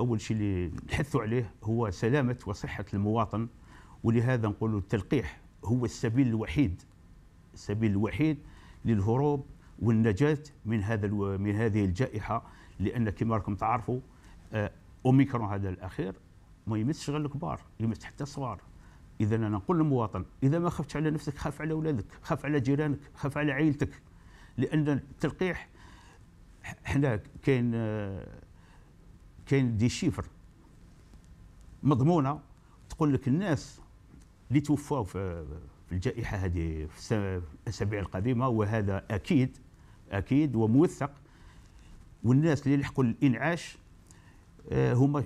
اول شيء اللي نحثوا عليه هو سلامه وصحه المواطن ولهذا نقولوا التلقيح هو السبيل الوحيد السبيل الوحيد للهروب والنجاه من هذا من هذه الجائحه لان كما راكم تعرفوا آه، اوميكرون هذا الاخير ما يمسش غير الكبار يمس حتى الصغار اذا انا نقول للمواطن اذا ما خفتش على نفسك خاف على اولادك خاف على جيرانك خاف على عائلتك لان التلقيح احنا كاين آه، كاين دي شيفر مضمونه تقول لك الناس اللي توفوا في الجائحه هذه في الاسابيع القديمه وهذا اكيد اكيد وموثق والناس اللي لحقوا الانعاش آه، هما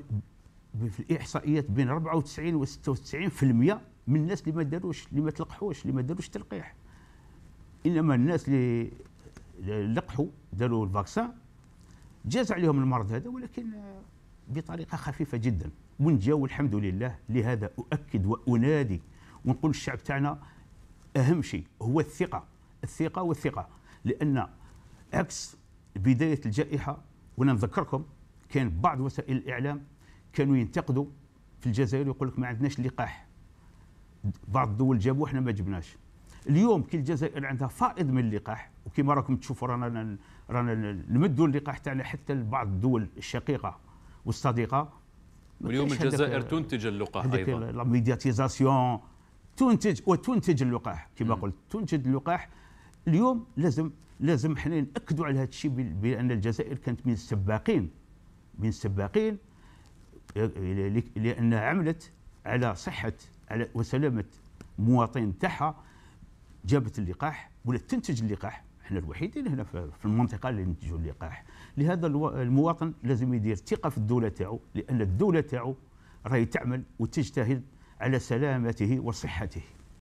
في الاحصائيات بين 94 و 96% من الناس اللي ما داروش اللي ما تلقحوش اللي ما داروش تلقيح انما الناس اللي لقحوا داروا الفاكسان جاز عليهم المرض هذا ولكن بطريقه خفيفه جدا ونجاو الحمد لله لهذا اؤكد وانادي ونقول الشعب تاعنا اهم شيء هو الثقه الثقه والثقه لان عكس بدايه الجائحه وانا نذكركم كان بعض وسائل الاعلام كانوا ينتقدوا في الجزائر يقول لك ما عندناش لقاح بعض الدول جابوه احنا ما جبناش اليوم كي الجزائر عندها فائض من اللقاح وكما راكم تشوفوا رانا رانا نمدوا اللقاح تاعنا حتى لبعض الدول الشقيقه والصديقه واليوم الجزائر تنتج اللقاح ايضا لا ميدياتيزاسيون تنتج وتنتج اللقاح كما قلت تنتج اللقاح اليوم لازم لازم حنا ناكدوا على هذا الشيء بان الجزائر كانت من السباقين من السباقين لانها عملت على صحه على وسلامه مواطن تاعها جابت اللقاح ولا تنتج اللقاح احنا الوحيدين هنا في المنطقه اللي ينتجوا اللقاح لهذا المواطن لازم يدير ثقه في الدوله تاعو لان الدوله تاعو راهي تعمل وتجتهد على سلامته وصحته